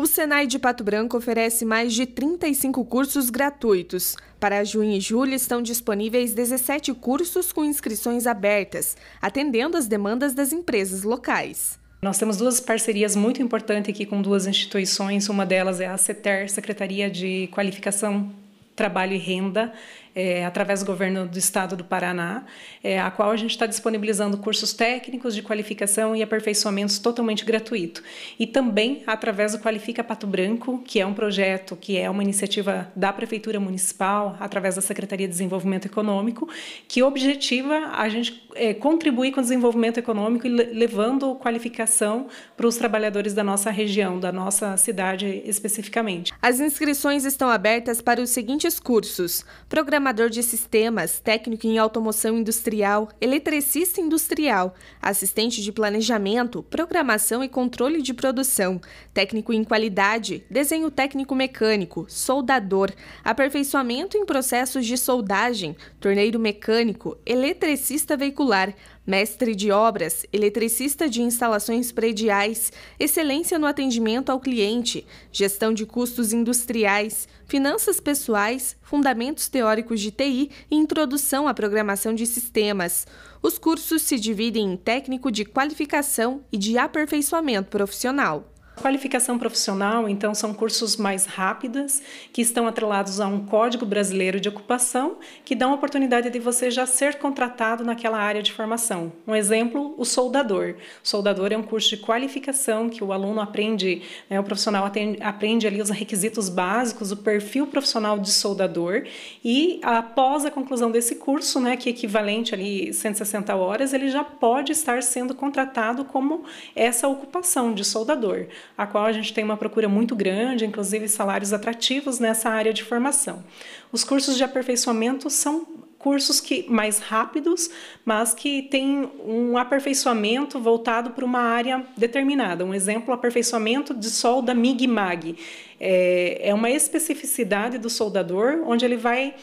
O Senai de Pato Branco oferece mais de 35 cursos gratuitos. Para junho e julho estão disponíveis 17 cursos com inscrições abertas, atendendo às demandas das empresas locais. Nós temos duas parcerias muito importantes aqui com duas instituições. Uma delas é a CETER, Secretaria de Qualificação, Trabalho e Renda, é, através do governo do estado do Paraná, é, a qual a gente está disponibilizando cursos técnicos de qualificação e aperfeiçoamentos totalmente gratuito. E também através do Qualifica Pato Branco, que é um projeto que é uma iniciativa da Prefeitura Municipal, através da Secretaria de Desenvolvimento Econômico, que objetiva a gente é, contribuir com o desenvolvimento econômico e levando qualificação para os trabalhadores da nossa região, da nossa cidade especificamente. As inscrições estão abertas para os seguintes cursos: Programa programador de sistemas, técnico em automoção industrial, eletricista industrial, assistente de planejamento, programação e controle de produção, técnico em qualidade, desenho técnico mecânico, soldador, aperfeiçoamento em processos de soldagem, torneiro mecânico, eletricista veicular, Mestre de obras, eletricista de instalações prediais, excelência no atendimento ao cliente, gestão de custos industriais, finanças pessoais, fundamentos teóricos de TI e introdução à programação de sistemas. Os cursos se dividem em técnico de qualificação e de aperfeiçoamento profissional. Qualificação profissional, então, são cursos mais rápidos, que estão atrelados a um código brasileiro de ocupação, que dão a oportunidade de você já ser contratado naquela área de formação. Um exemplo, o soldador. O soldador é um curso de qualificação que o aluno aprende, né, o profissional atende, aprende ali os requisitos básicos, o perfil profissional de soldador, e após a conclusão desse curso, né, que é equivalente ali 160 horas, ele já pode estar sendo contratado como essa ocupação de soldador a qual a gente tem uma procura muito grande, inclusive salários atrativos nessa área de formação. Os cursos de aperfeiçoamento são cursos que mais rápidos, mas que têm um aperfeiçoamento voltado para uma área determinada. Um exemplo, aperfeiçoamento de solda MIG-MAG. É, é uma especificidade do soldador, onde ele vai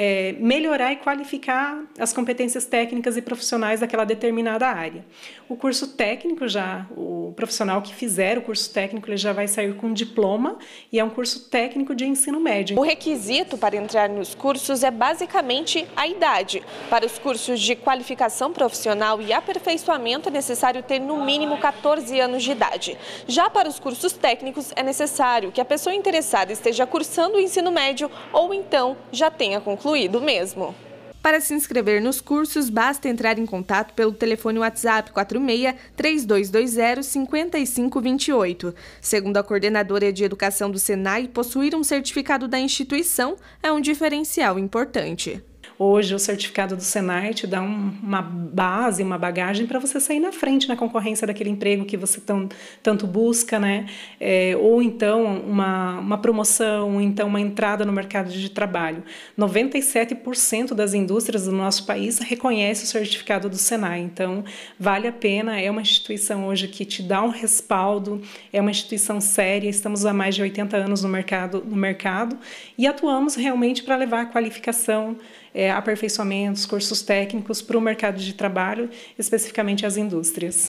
é, melhorar e qualificar as competências técnicas e profissionais daquela determinada área. O curso técnico já, o profissional que fizer o curso técnico, ele já vai sair com um diploma e é um curso técnico de ensino médio. O requisito para entrar nos cursos é basicamente a idade. Para os cursos de qualificação profissional e aperfeiçoamento é necessário ter no mínimo 14 anos de idade. Já para os cursos técnicos é necessário que a pessoa interessada esteja cursando o ensino médio ou então já tenha concluído mesmo. Para se inscrever nos cursos, basta entrar em contato pelo telefone WhatsApp 46 3220 5528. Segundo a coordenadora de educação do Senai, possuir um certificado da instituição é um diferencial importante. Hoje, o certificado do Senai te dá um, uma base, uma bagagem para você sair na frente na concorrência daquele emprego que você tão, tanto busca, né? É, ou então uma, uma promoção, ou então uma entrada no mercado de trabalho. 97% das indústrias do nosso país reconhece o certificado do Senai, então vale a pena. É uma instituição hoje que te dá um respaldo, é uma instituição séria. Estamos há mais de 80 anos no mercado, no mercado e atuamos realmente para levar a qualificação. É, aperfeiçoamentos, cursos técnicos para o mercado de trabalho, especificamente as indústrias.